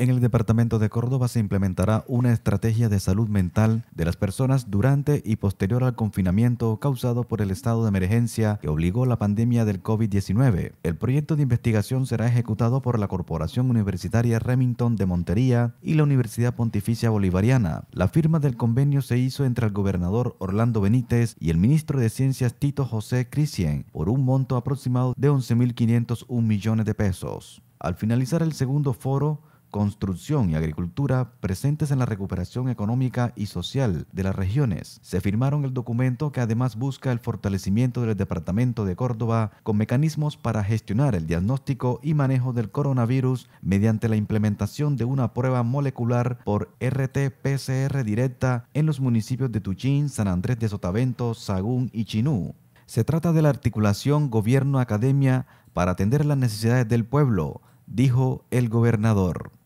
En el departamento de Córdoba se implementará una estrategia de salud mental de las personas durante y posterior al confinamiento causado por el estado de emergencia que obligó la pandemia del COVID-19. El proyecto de investigación será ejecutado por la Corporación Universitaria Remington de Montería y la Universidad Pontificia Bolivariana. La firma del convenio se hizo entre el gobernador Orlando Benítez y el ministro de Ciencias Tito José Cristian por un monto aproximado de 11.501 millones de pesos. Al finalizar el segundo foro, construcción y agricultura presentes en la recuperación económica y social de las regiones. Se firmaron el documento que además busca el fortalecimiento del Departamento de Córdoba con mecanismos para gestionar el diagnóstico y manejo del coronavirus mediante la implementación de una prueba molecular por RT-PCR directa en los municipios de Tuchín, San Andrés de Sotavento, Sagún y Chinú. Se trata de la articulación gobierno-academia para atender las necesidades del pueblo, dijo el gobernador.